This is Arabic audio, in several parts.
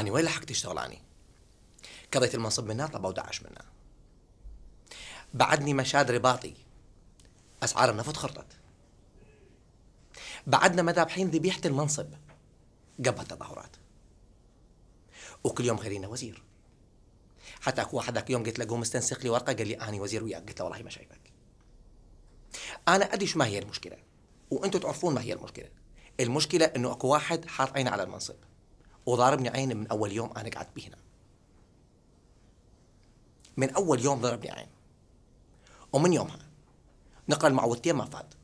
أني وين لحقت أشتغل أني قضيت المنصب منها طبعا ودعش منها بعدني مشاد رباطي أسعار النفط خرطت بعدنا مذابحين ذبيحة المنصب قبل التظاهرات وكل يوم خلينا وزير حتى اكو واحد يوم قلت له قوم استنسخ لي ورقه قال لي اني وزير وياك قلت له والله ما شايفك انا ادري ما هي المشكله وانتم تعرفون ما هي المشكله المشكله انه اكو واحد حاط عينه على المنصب وضاربني عين من اول يوم انا قعدت بهنا من اول يوم ضربني عين ومن يومها نقل معودتين ما فات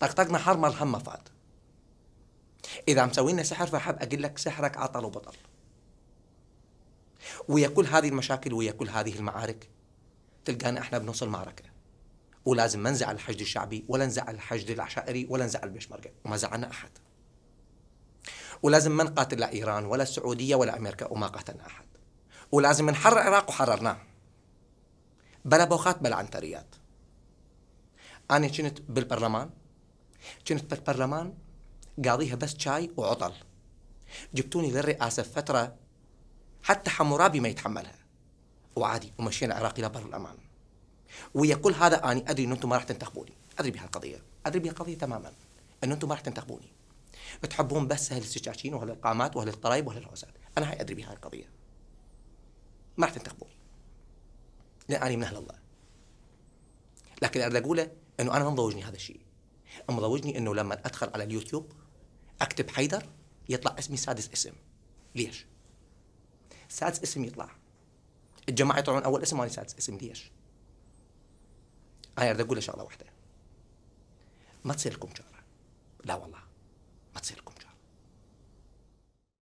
طقطقنا حر مال هم ما فات اذا مسوي لنا سحر فحب اقول لك سحرك عطل وبطل ويا كل هذه المشاكل ويا كل هذه المعارك تلقانا احنا بنوصل معركه ولازم ما نزعل الحشد الشعبي ولا نزعل الحشد العشائري ولا نزعل البشمركه وما زعلنا احد ولازم ما نقاتل لا ايران ولا السعوديه ولا امريكا وما قاتلنا احد ولازم نحرر العراق وحررناه بلا بوخات بلا عنتريات انا كنت بالبرلمان كنت بالبرلمان قاضيها بس شاي وعطل جبتوني للرئاسه فتره حتى حمورابي ما يتحملها وعادي ومشينا العراق الى بر الامان ويا كل هذا اني ادري ان انتم ما راح تنتخبوني ادري بهالقضيه ادري بهالقضيه تماما ان انتم ما راح تنتخبوني بتحبون بس اهل السجاجين واهل القامات واهل الطرايب واهل العزال انا هاي ادري بهاي القضيه ما راح تنتخبوني لان انا من اهل الله لكن اللي اقوله انه انا ما مضوجني هذا الشيء مضوجني انه لما ادخل على اليوتيوب اكتب حيدر يطلع اسمي سادس اسم ليش؟ سادس اسم يطلع الجماعه يطلعون اول اسم وانا سادس اسم ليش؟ انا اريد اقول شغله واحده ما تصير لكم شغله لا والله